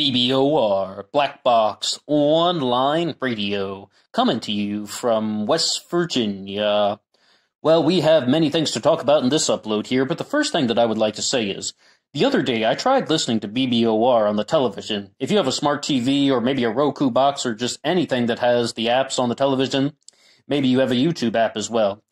BBOR, Black Box Online Radio, coming to you from West Virginia. Well, we have many things to talk about in this upload here, but the first thing that I would like to say is the other day I tried listening to BBOR on the television. If you have a smart TV or maybe a Roku box or just anything that has the apps on the television, maybe you have a YouTube app as well.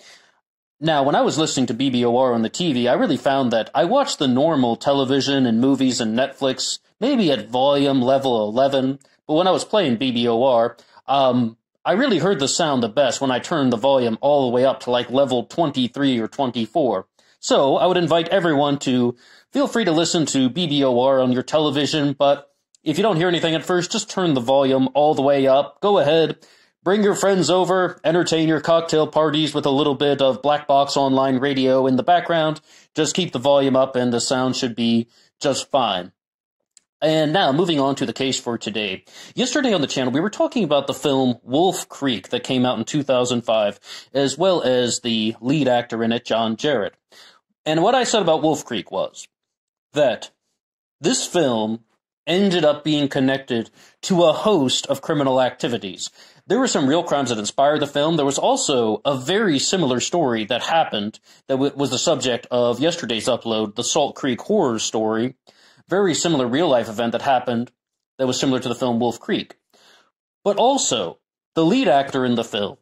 Now, when I was listening to BBOR on the TV, I really found that I watched the normal television and movies and Netflix maybe at volume level 11, but when I was playing BBOR, um, I really heard the sound the best when I turned the volume all the way up to like level 23 or 24. So I would invite everyone to feel free to listen to BBOR on your television, but if you don't hear anything at first, just turn the volume all the way up. Go ahead, Bring your friends over, entertain your cocktail parties with a little bit of black box online radio in the background. Just keep the volume up and the sound should be just fine. And now, moving on to the case for today. Yesterday on the channel, we were talking about the film Wolf Creek that came out in 2005, as well as the lead actor in it, John Jarrett. And what I said about Wolf Creek was that this film ended up being connected to a host of criminal activities. There were some real crimes that inspired the film. There was also a very similar story that happened that w- was the subject of yesterday's upload, the Salt Creek horror story. Very similar real life event that happened that was similar to the film Wolf Creek. But also, the lead actor in the film,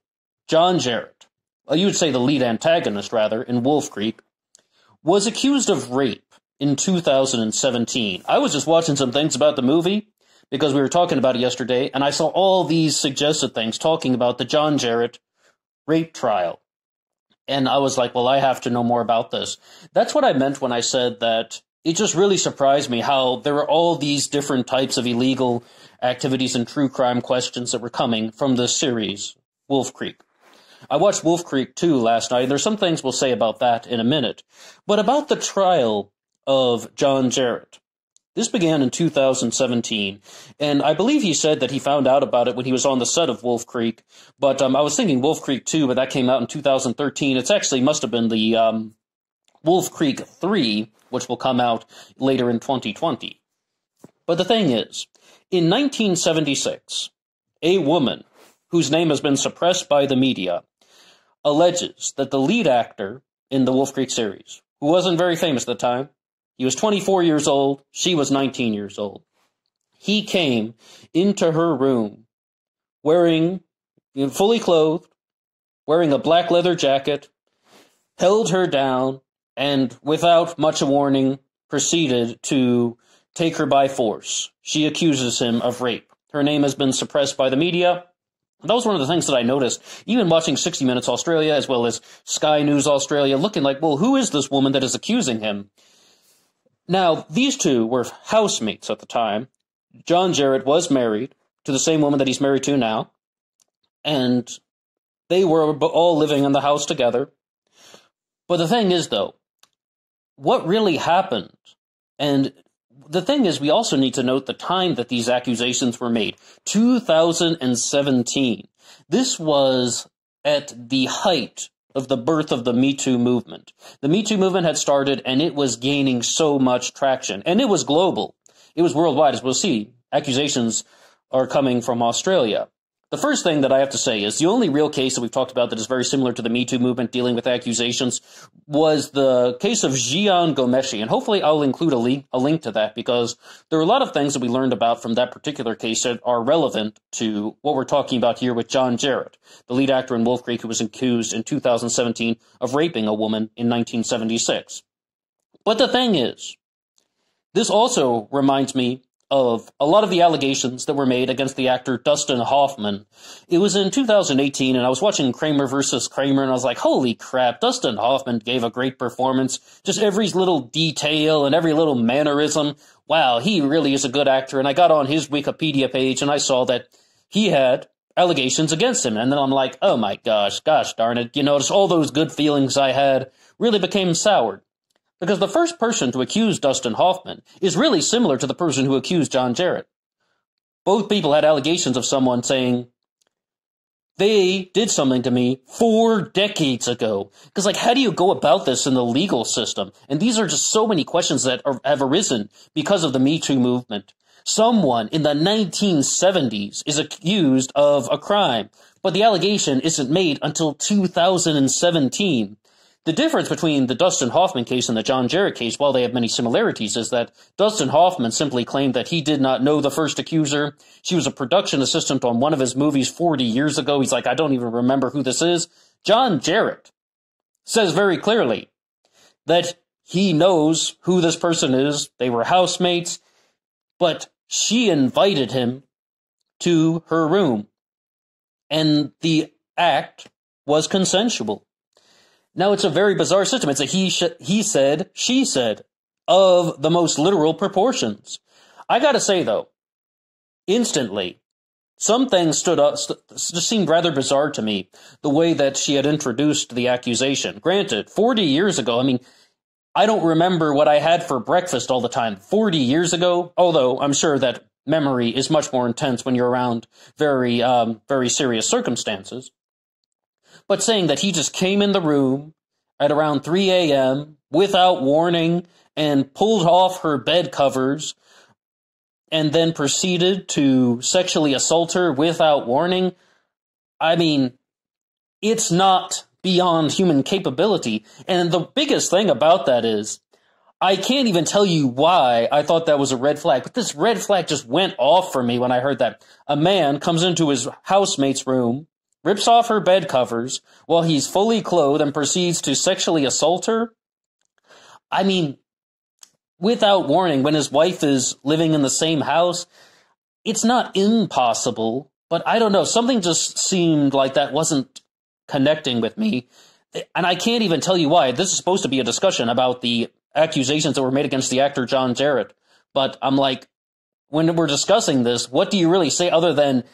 John Jarrett, uh, you would say the lead antagonist rather, in Wolf Creek, was accused of rape in 2017. I was just watching some things about the movie because we were talking about it yesterday, and I saw all these suggested things talking about the John Jarrett rape trial. And I was like, well, I have to know more about this. That's what I meant when I said that it just really surprised me how there were all these different types of illegal activities and true crime questions that were coming from this series, Wolf Creek. I watched Wolf Creek 2 last night, and there's some things we'll say about that in a minute. But about the trial, of John Jarrett. This began in 2017, and I believe he said that he found out about it when he was on the set of Wolf Creek. But um, I was thinking Wolf Creek 2, but that came out in 2013. It's actually must have been the um, Wolf Creek 3, which will come out later in 2020. But the thing is, in 1976, a woman whose name has been suppressed by the media alleges that the lead actor in the Wolf Creek series, who wasn't very famous at the time, he was 24 years old. She was 19 years old. He came into her room wearing, fully clothed, wearing a black leather jacket, held her down, and without much warning, proceeded to take her by force. She accuses him of rape. Her name has been suppressed by the media. That was one of the things that I noticed, even watching 60 Minutes Australia as well as Sky News Australia, looking like, well, who is this woman that is accusing him? Now, these two were housemates at the time. John Jarrett was married to the same woman that he's married to now, and they were all living in the house together. But the thing is, though, what really happened, and the thing is, we also need to note the time that these accusations were made 2017. This was at the height of the birth of the Me Too movement. The Me Too movement had started and it was gaining so much traction. And it was global. It was worldwide, as we'll see. Accusations are coming from Australia. The first thing that I have to say is the only real case that we've talked about that is very similar to the Me Too movement dealing with accusations was the case of Gian Gomeshi. And hopefully I'll include a link, a link to that because there are a lot of things that we learned about from that particular case that are relevant to what we're talking about here with John Jarrett, the lead actor in Wolf Creek who was accused in 2017 of raping a woman in 1976. But the thing is, this also reminds me of a lot of the allegations that were made against the actor Dustin Hoffman. It was in 2018, and I was watching Kramer versus Kramer, and I was like, holy crap, Dustin Hoffman gave a great performance. Just every little detail and every little mannerism. Wow, he really is a good actor. And I got on his Wikipedia page and I saw that he had allegations against him. And then I'm like, oh my gosh, gosh darn it. You notice all those good feelings I had really became soured because the first person to accuse Dustin Hoffman is really similar to the person who accused John Jarrett. Both people had allegations of someone saying, they did something to me four decades ago. Because, like, how do you go about this in the legal system? And these are just so many questions that are, have arisen because of the Me Too movement. Someone in the 1970s is accused of a crime, but the allegation isn't made until 2017. The difference between the Dustin Hoffman case and the John Jarrett case, while they have many similarities, is that Dustin Hoffman simply claimed that he did not know the first accuser. She was a production assistant on one of his movies 40 years ago. He's like, I don't even remember who this is. John Jarrett says very clearly that he knows who this person is. They were housemates, but she invited him to her room. And the act was consensual. Now it's a very bizarre system. It's a he, sh- he said, she said of the most literal proportions. I gotta say though, instantly, some things stood up, st- seemed rather bizarre to me, the way that she had introduced the accusation. Granted, 40 years ago, I mean, I don't remember what I had for breakfast all the time 40 years ago, although I'm sure that memory is much more intense when you're around very, um, very serious circumstances but saying that he just came in the room at around 3 a.m. without warning and pulled off her bed covers and then proceeded to sexually assault her without warning. I mean, it's not beyond human capability. And the biggest thing about that is, I can't even tell you why I thought that was a red flag, but this red flag just went off for me when I heard that. A man comes into his housemate's room rips off her bed covers while he's fully clothed and proceeds to sexually assault her. I mean, without warning, when his wife is living in the same house, it's not impossible, but I don't know. Something just seemed like that wasn't connecting with me. And I can't even tell you why. This is supposed to be a discussion about the accusations that were made against the actor John Jarrett. But I'm like, when we're discussing this, what do you really say other than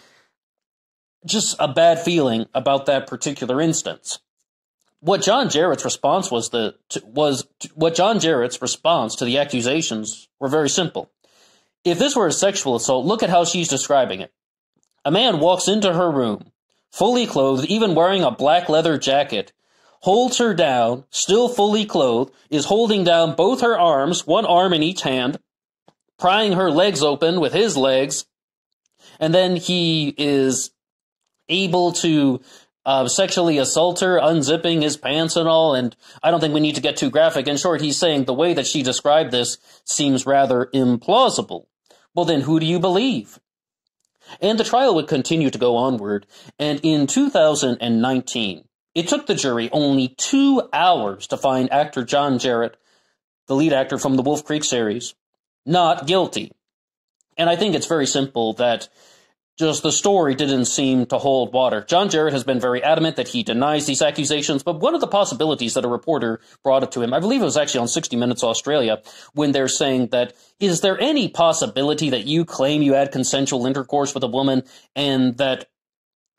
just a bad feeling about that particular instance. What John Jarrett's response was the was what John Jarrett's response to the accusations were very simple. If this were a sexual assault, look at how she's describing it. A man walks into her room, fully clothed, even wearing a black leather jacket, holds her down, still fully clothed, is holding down both her arms, one arm in each hand, prying her legs open with his legs, and then he is able to uh, sexually assault her, unzipping his pants and all. And I don't think we need to get too graphic. In short, he's saying the way that she described this seems rather implausible. Well, then who do you believe? And the trial would continue to go onward. And in 2019, it took the jury only two hours to find actor John Jarrett, the lead actor from the Wolf Creek series, not guilty. And I think it's very simple that just the story didn't seem to hold water. John Jarrett has been very adamant that he denies these accusations, but one of the possibilities that a reporter brought it to him, I believe it was actually on 60 Minutes Australia, when they're saying that, is there any possibility that you claim you had consensual intercourse with a woman and that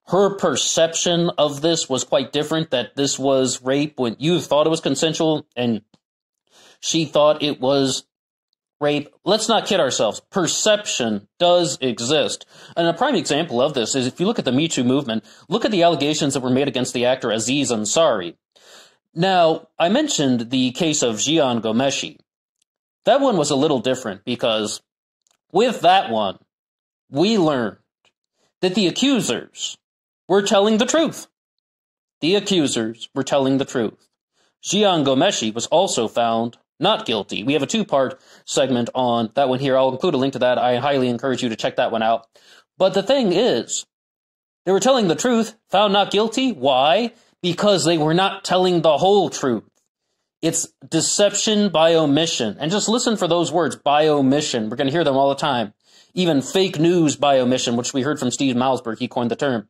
her perception of this was quite different, that this was rape when you thought it was consensual and she thought it was rape. Let's not kid ourselves. Perception does exist. And a prime example of this is if you look at the Me Too movement, look at the allegations that were made against the actor Aziz Ansari. Now, I mentioned the case of Gian Gomeshi. That one was a little different because with that one, we learned that the accusers were telling the truth. The accusers were telling the truth. Gian Gomeshi was also found not guilty. We have a two part segment on that one here. I'll include a link to that. I highly encourage you to check that one out. But the thing is, they were telling the truth, found not guilty. Why? Because they were not telling the whole truth. It's deception by omission. And just listen for those words, by omission. We're going to hear them all the time. Even fake news by omission, which we heard from Steve Malsberg. He coined the term.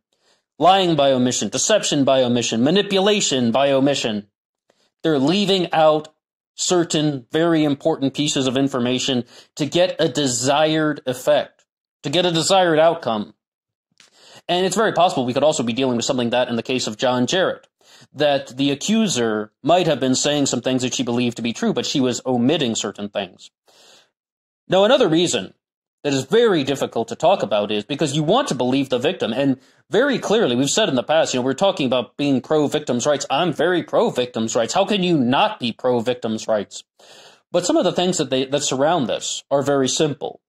Lying by omission, deception by omission, manipulation by omission. They're leaving out certain very important pieces of information to get a desired effect, to get a desired outcome. And it's very possible we could also be dealing with something that in the case of John Jarrett, that the accuser might have been saying some things that she believed to be true, but she was omitting certain things. Now, another reason that is very difficult to talk about is because you want to believe the victim. And very clearly, we've said in the past, you know, we're talking about being pro victims' rights. I'm very pro victims' rights. How can you not be pro victims' rights? But some of the things that they, that surround this are very simple.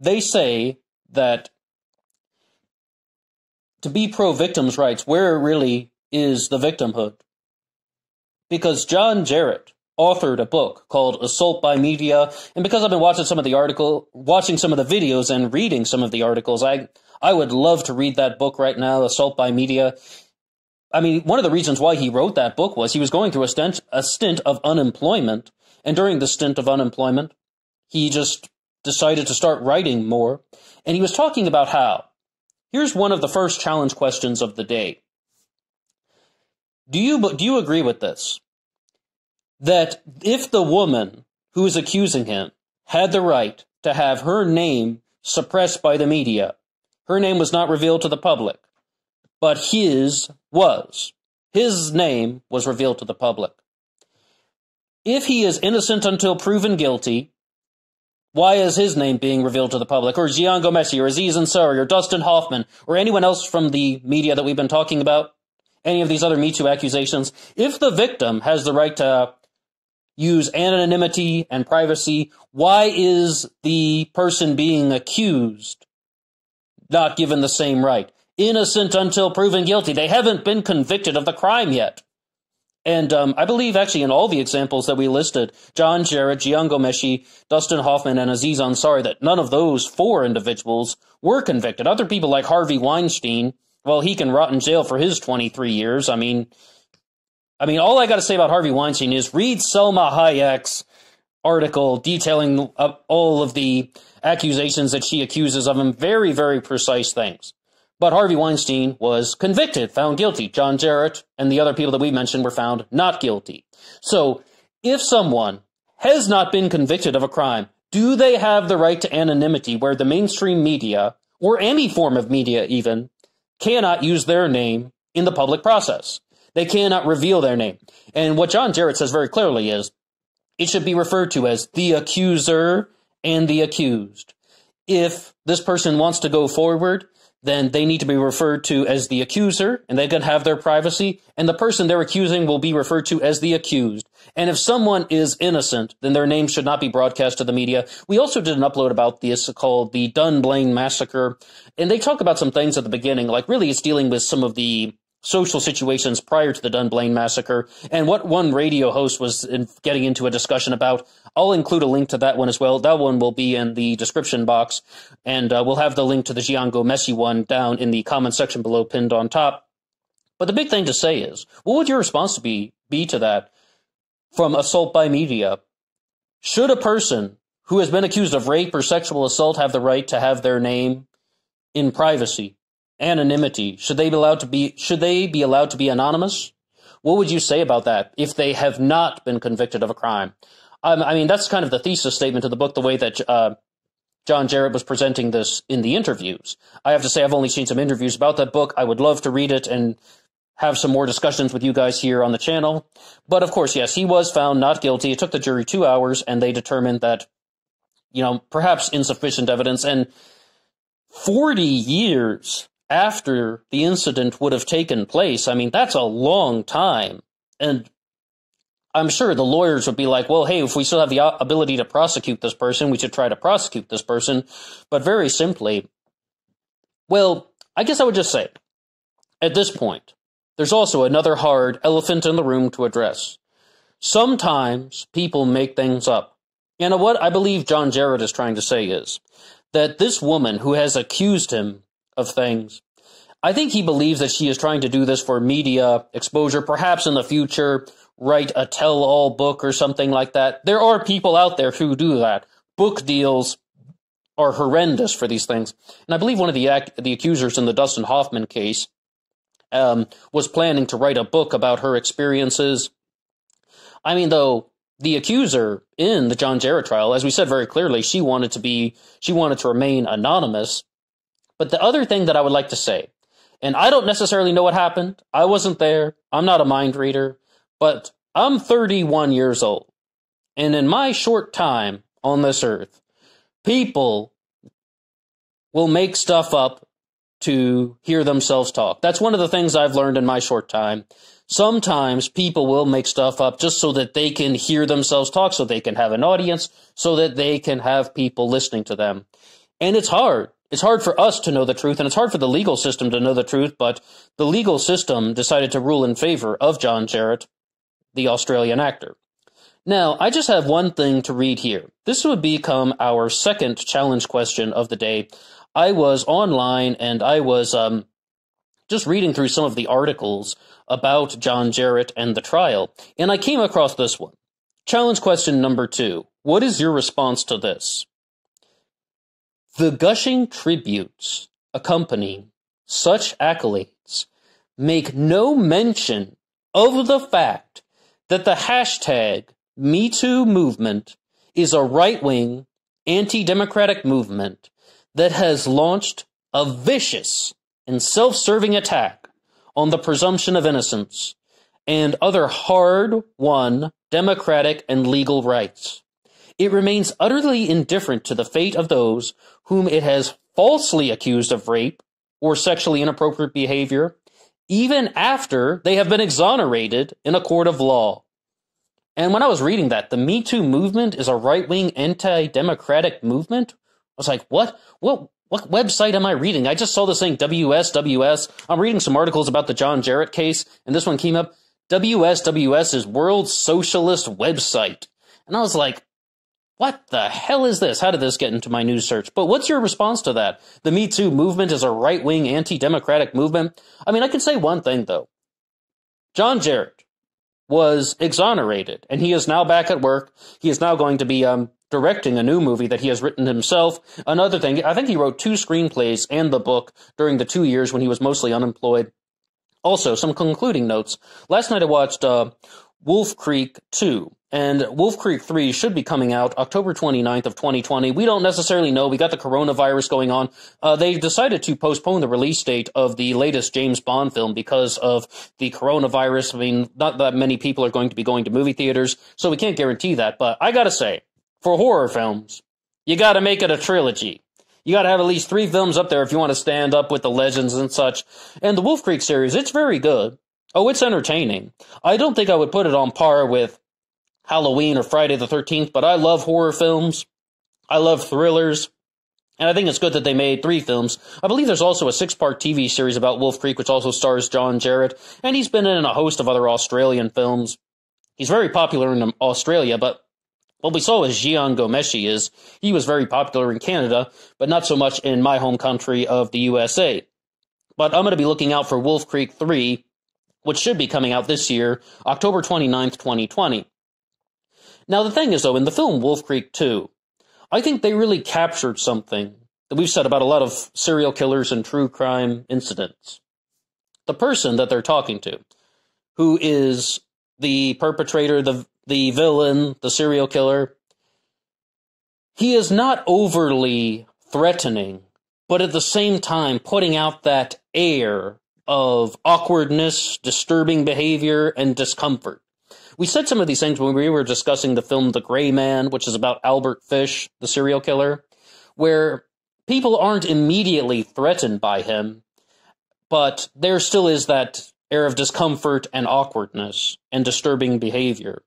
They say that to be pro victims' rights, where really is the victimhood? Because John Jarrett, authored a book called Assault by Media, and because I've been watching some of the article, watching some of the videos, and reading some of the articles, I I would love to read that book right now, Assault by Media. I mean, one of the reasons why he wrote that book was he was going through a stint, a stint of unemployment, and during the stint of unemployment, he just decided to start writing more, and he was talking about how. Here's one of the first challenge questions of the day. Do you do you agree with this? that if the woman who is accusing him had the right to have her name suppressed by the media, her name was not revealed to the public, but his was. His name was revealed to the public. If he is innocent until proven guilty, why is his name being revealed to the public? Or Gian Gomesi, or Aziz Ansari, or Dustin Hoffman, or anyone else from the media that we've been talking about? Any of these other Me Too accusations? If the victim has the right to use anonymity and privacy? Why is the person being accused not given the same right? Innocent until proven guilty. They haven't been convicted of the crime yet. And um, I believe actually in all the examples that we listed, John Jarrett, Gian Gomeshi, Dustin Hoffman, and Aziz Ansari, that none of those four individuals were convicted. Other people like Harvey Weinstein, well, he can rot in jail for his 23 years. I mean, I mean, all I got to say about Harvey Weinstein is read Selma Hayek's article detailing uh, all of the accusations that she accuses of him. Very, very precise things. But Harvey Weinstein was convicted, found guilty. John Jarrett and the other people that we mentioned were found not guilty. So if someone has not been convicted of a crime, do they have the right to anonymity where the mainstream media, or any form of media even, cannot use their name in the public process? They cannot reveal their name. And what John Jarrett says very clearly is it should be referred to as the accuser and the accused. If this person wants to go forward, then they need to be referred to as the accuser and they can have their privacy and the person they're accusing will be referred to as the accused. And if someone is innocent, then their name should not be broadcast to the media. We also did an upload about this called the Dunblane Massacre and they talk about some things at the beginning, like really it's dealing with some of the social situations prior to the Dunblane massacre, and what one radio host was in getting into a discussion about. I'll include a link to that one as well. That one will be in the description box, and uh, we'll have the link to the Giango Messi one down in the comment section below, pinned on top. But the big thing to say is, what would your response be be to that from assault by media? Should a person who has been accused of rape or sexual assault have the right to have their name in privacy anonymity should they be allowed to be should they be allowed to be anonymous what would you say about that if they have not been convicted of a crime um, i mean that's kind of the thesis statement of the book the way that uh, john jarrett was presenting this in the interviews i have to say i've only seen some interviews about that book i would love to read it and have some more discussions with you guys here on the channel but of course yes he was found not guilty it took the jury two hours and they determined that you know perhaps insufficient evidence and 40 years after the incident would have taken place. I mean, that's a long time. And I'm sure the lawyers would be like, well, hey, if we still have the ability to prosecute this person, we should try to prosecute this person. But very simply, well, I guess I would just say, at this point, there's also another hard elephant in the room to address. Sometimes people make things up. And what I believe John Jarrett is trying to say is that this woman who has accused him of things I think he believes that she is trying to do this for media exposure, perhaps in the future, write a tell all book or something like that. There are people out there who do that. Book deals are horrendous for these things. And I believe one of the, ac- the accusers in the Dustin Hoffman case um, was planning to write a book about her experiences. I mean, though, the accuser in the John Jarrett trial, as we said very clearly, she wanted to be, she wanted to remain anonymous. But the other thing that I would like to say and I don't necessarily know what happened. I wasn't there. I'm not a mind reader, but I'm 31 years old. And in my short time on this earth, people will make stuff up to hear themselves talk. That's one of the things I've learned in my short time. Sometimes people will make stuff up just so that they can hear themselves talk, so they can have an audience, so that they can have people listening to them. And it's hard it's hard for us to know the truth, and it's hard for the legal system to know the truth, but the legal system decided to rule in favor of John Jarrett, the Australian actor. Now, I just have one thing to read here. This would become our second challenge question of the day. I was online and I was um, just reading through some of the articles about John Jarrett and the trial, and I came across this one. Challenge question number two What is your response to this? The gushing tributes accompanying such accolades make no mention of the fact that the hashtag MeToo movement is a right wing, anti democratic movement that has launched a vicious and self serving attack on the presumption of innocence and other hard won democratic and legal rights. It remains utterly indifferent to the fate of those whom it has falsely accused of rape or sexually inappropriate behavior, even after they have been exonerated in a court of law. And when I was reading that, the Me Too movement is a right wing anti democratic movement. I was like, what? What? What website am I reading? I just saw this thing, WSWS. I'm reading some articles about the John Jarrett case, and this one came up. WSWS is World Socialist Website. And I was like, what the hell is this? How did this get into my news search? But what's your response to that? The Me Too movement is a right wing anti democratic movement. I mean, I can say one thing though. John Jarrett was exonerated and he is now back at work. He is now going to be um, directing a new movie that he has written himself. Another thing, I think he wrote two screenplays and the book during the two years when he was mostly unemployed. Also, some concluding notes. Last night I watched uh, Wolf Creek 2. And Wolf Creek 3 should be coming out October 29th of 2020. We don't necessarily know. We got the coronavirus going on. Uh, they decided to postpone the release date of the latest James Bond film because of the coronavirus. I mean, not that many people are going to be going to movie theaters, so we can't guarantee that. But I gotta say, for horror films, you gotta make it a trilogy. You got to have at least three films up there if you want to stand up with the legends and such. And the Wolf Creek series, it's very good. Oh, it's entertaining. I don't think I would put it on par with Halloween or Friday the 13th, but I love horror films. I love thrillers. And I think it's good that they made three films. I believe there's also a six part TV series about Wolf Creek, which also stars John Jarrett, and he's been in a host of other Australian films. He's very popular in Australia, but what we saw with Gian Gomeshi is he was very popular in Canada, but not so much in my home country of the USA. But I'm going to be looking out for Wolf Creek 3 which should be coming out this year, October 29th, 2020. Now, the thing is, though, in the film Wolf Creek 2, I think they really captured something that we've said about a lot of serial killers and true crime incidents. The person that they're talking to, who is the perpetrator, the, the villain, the serial killer, he is not overly threatening, but at the same time putting out that air of awkwardness, disturbing behavior, and discomfort. We said some of these things when we were discussing the film The Gray Man, which is about Albert Fish, the serial killer, where people aren't immediately threatened by him, but there still is that air of discomfort and awkwardness and disturbing behavior.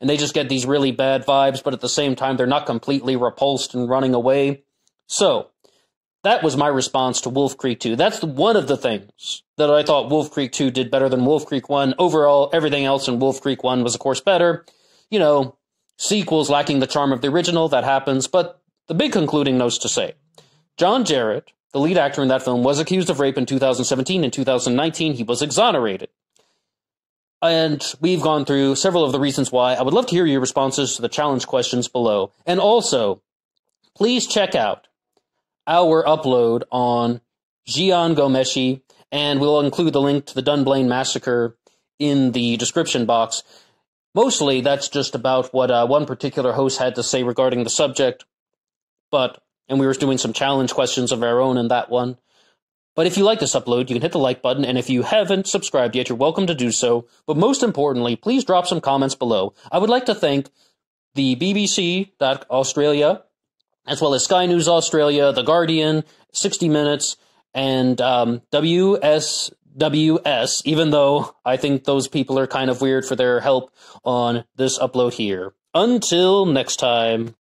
And they just get these really bad vibes, but at the same time, they're not completely repulsed and running away. So, that was my response to Wolf Creek 2. That's the, one of the things that I thought Wolf Creek 2 did better than Wolf Creek 1. Overall, everything else in Wolf Creek 1 was, of course, better. You know, sequels lacking the charm of the original, that happens. But the big concluding notes to say John Jarrett, the lead actor in that film, was accused of rape in 2017. In 2019, he was exonerated. And we've gone through several of the reasons why. I would love to hear your responses to the challenge questions below. And also, please check out our upload on Gian Gomeshi, and we'll include the link to the Dunblane massacre in the description box. Mostly, that's just about what uh, one particular host had to say regarding the subject, but and we were doing some challenge questions of our own in that one. But if you like this upload, you can hit the like button, and if you haven't subscribed yet, you're welcome to do so. But most importantly, please drop some comments below. I would like to thank the BBC Australia as well as Sky News Australia, The Guardian, 60 Minutes, and um, WSWS, even though I think those people are kind of weird for their help on this upload here. Until next time.